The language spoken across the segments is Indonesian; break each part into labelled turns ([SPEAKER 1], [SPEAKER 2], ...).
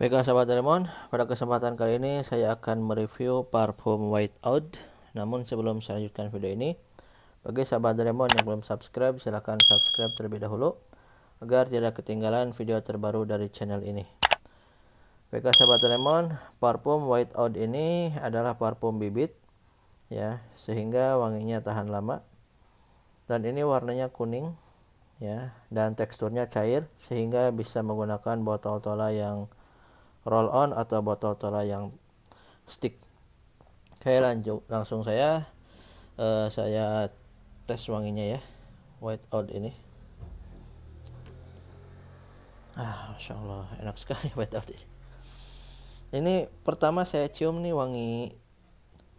[SPEAKER 1] Baiklah sahabat Remon, pada kesempatan kali ini saya akan mereview parfum White Out. Namun sebelum saya lanjutkan video ini, bagi sahabat Remon yang belum subscribe, silahkan subscribe terlebih dahulu agar tidak ketinggalan video terbaru dari channel ini. Baiklah sahabat Remon, parfum White Out ini adalah parfum bibit ya sehingga wanginya tahan lama dan ini warnanya kuning ya dan teksturnya cair sehingga bisa menggunakan botol tola yang roll on atau botol tola yang stick oke lanjut langsung saya uh, saya tes wanginya ya white out ini ah masya allah enak sekali white out ini ini pertama saya cium nih wangi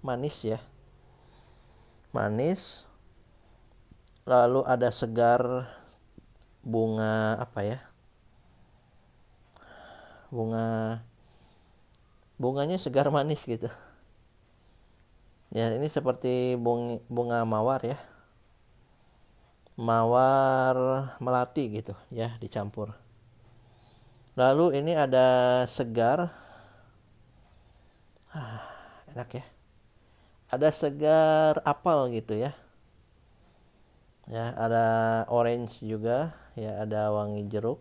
[SPEAKER 1] manis ya manis lalu ada segar bunga apa ya bunga bunganya segar manis gitu ya ini seperti bunga, bunga mawar ya mawar melati gitu ya dicampur lalu ini ada segar ah, enak ya ada segar apel gitu ya ya ada orange juga ya ada wangi jeruk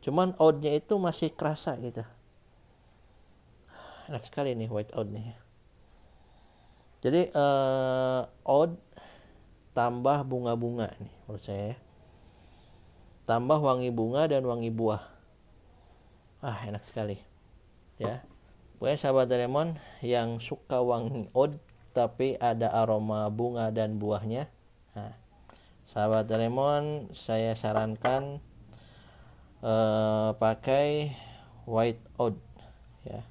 [SPEAKER 1] cuman oatnya itu masih kerasa gitu enak sekali nih white oat nih jadi uh, oat tambah bunga-bunga nih menurut saya ya. tambah wangi bunga dan wangi buah ah enak sekali ya Pokoknya sahabat Doraemon yang suka wangi od tapi ada aroma bunga dan buahnya. Nah, sahabat Doraemon saya sarankan eh, pakai white oat ya.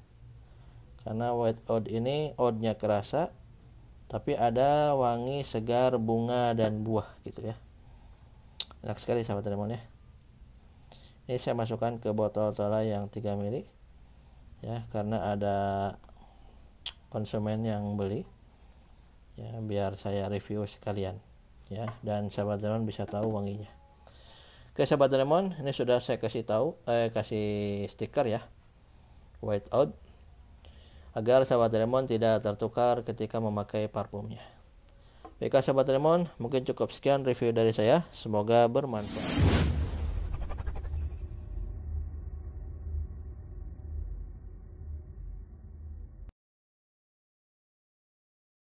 [SPEAKER 1] Karena white oat ini oatnya kerasa tapi ada wangi segar bunga dan buah gitu ya. Enak sekali sahabat Doraemon ya. Ini saya masukkan ke botol tola yang 3 mili ya karena ada konsumen yang beli ya biar saya review sekalian ya dan sahabat lemon bisa tahu wanginya oke sahabat lemon ini sudah saya kasih tahu eh, kasih stiker ya white out agar sahabat lemon tidak tertukar ketika memakai parfumnya Baiklah sahabat lemon, mungkin cukup sekian review dari saya. Semoga bermanfaat.